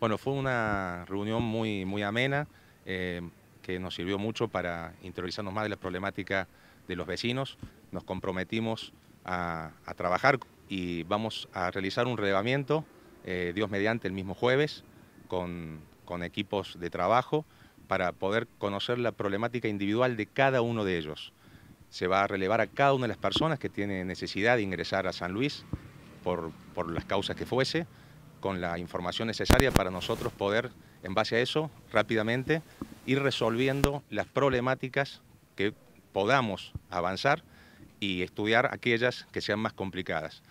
Bueno, fue una reunión muy, muy amena eh, que nos sirvió mucho para interiorizarnos más de la problemática de los vecinos. Nos comprometimos a, trabajar y vamos a realizar un relevamiento, eh, Dios mediante, el mismo jueves con, equipos de trabajo para poder conocer la problemática individual de cada uno de ellos. Se va a relevar a cada una de las personas que tiene necesidad de ingresar a San Luis por las causas que fuese con la información necesaria para nosotros poder, en base a eso, rápidamente ir resolviendo las problemáticas que podamos avanzar y estudiar aquellas que sean más complicadas.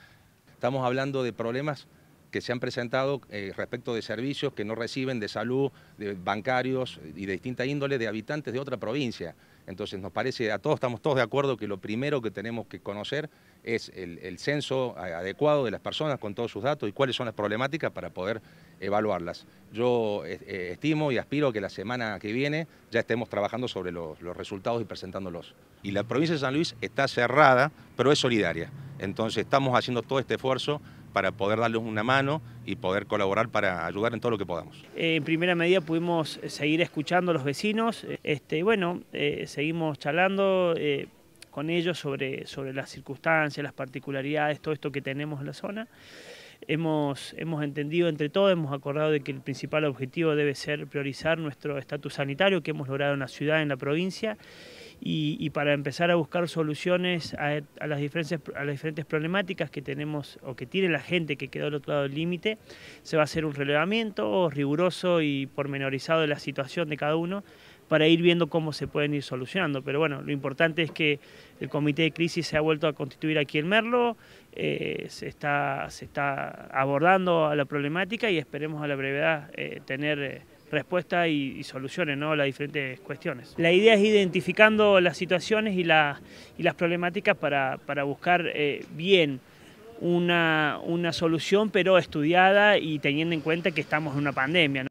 Estamos hablando de problemas que se han presentado eh, respecto de servicios que no reciben de salud, de bancarios y de distinta índole de habitantes de otra provincia. Entonces nos parece, a todos estamos todos de acuerdo que lo primero que tenemos que conocer es el, censo adecuado de las personas con todos sus datos y cuáles son las problemáticas para poder evaluarlas. Yo eh, eh, estimo y aspiro que la semana que viene ya estemos trabajando sobre los resultados y presentándolos. Y la provincia de San Luis está cerrada, pero es solidaria. Entonces estamos haciendo todo este esfuerzo para poder darles una mano y poder colaborar para ayudar en todo lo que podamos. En primera medida pudimos eh, seguir escuchando a los vecinos, eh, este, bueno, eh, seguimos charlando con ellos sobre, sobre las circunstancias, las particularidades, todo esto que tenemos en la zona. Hemos, hemos, entendido entre todos, hemos acordado de que el principal objetivo debe ser priorizar nuestro estatus sanitario que hemos logrado en la ciudad, en la provincia, y, para empezar a buscar soluciones a, las diferentes, a las diferentes problemáticas que tenemos o que tiene la gente que quedó al otro lado del límite, se va a hacer un relevamiento riguroso y pormenorizado de la situación de cada uno para ir viendo cómo se pueden ir solucionando. Pero bueno, lo importante es que el comité de crisis se ha vuelto a constituir aquí en Merlo, eh, se, está, se está abordando a la problemática y esperemos a la brevedad eh, tener... Eh, respuesta y, soluciones ¿no? las diferentes cuestiones. La idea es identificando las situaciones y, y las problemáticas para, buscar eh, bien una, una, solución, pero estudiada y teniendo en cuenta que estamos en una pandemia.